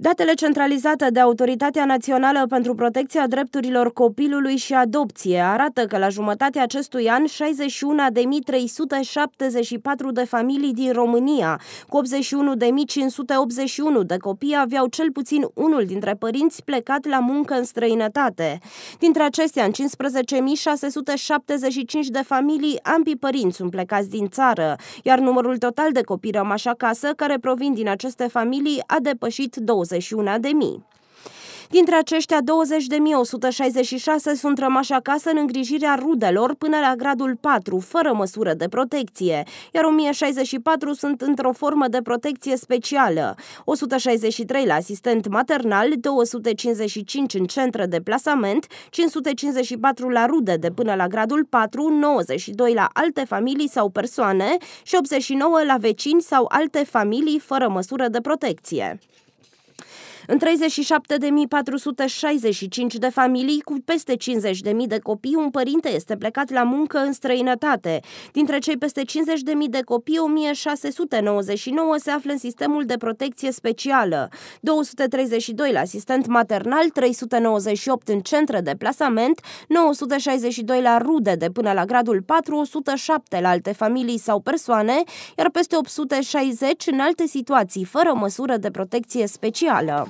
Datele centralizate de Autoritatea Națională pentru Protecția Drepturilor Copilului și Adopție arată că la jumătatea acestui an 61.374 de familii din România, cu 81.581 de copii aveau cel puțin unul dintre părinți plecat la muncă în străinătate. Dintre acestea, în 15.675 de familii, ambii părinți sunt plecați din țară, iar numărul total de copii rămași acasă care provin din aceste familii a depășit 20 mii. Dintre aceștia, 20.166 sunt rămași acasă în îngrijirea rudelor până la gradul 4, fără măsură de protecție, iar 1064 sunt într-o formă de protecție specială, 163 la asistent maternal, 255 în centre de plasament, 554 la rude de până la gradul 4, 92 la alte familii sau persoane și 89 la vecini sau alte familii fără măsură de protecție. În 37.465 de familii cu peste 50.000 de copii, un părinte este plecat la muncă în străinătate. Dintre cei peste 50.000 de copii, 1699 se află în sistemul de protecție specială, 232 la asistent maternal, 398 în centre de plasament, 962 la rude de până la gradul 4, 107 la alte familii sau persoane, iar peste 860 în alte situații fără măsură de protecție specială.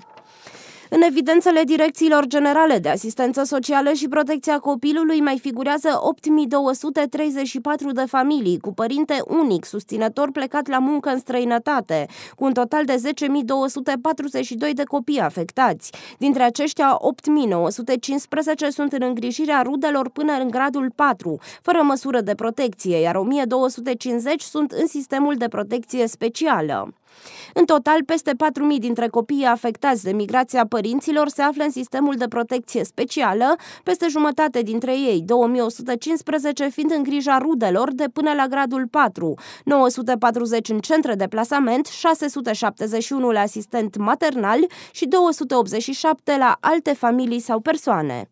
În evidențele direcțiilor generale de asistență socială și protecția copilului mai figurează 8234 de familii cu părinte unic susținător plecat la muncă în străinătate, cu un total de 10242 de copii afectați. Dintre aceștia, 8915 sunt în îngrijirea rudelor până în gradul 4, fără măsură de protecție, iar 1250 sunt în sistemul de protecție specială. În total, peste 4.000 dintre copiii afectați de migrația părinților se află în sistemul de protecție specială, peste jumătate dintre ei, 2115 fiind în grija rudelor de până la gradul 4, 940 în centre de plasament, 671 la asistent maternal și 287 la alte familii sau persoane.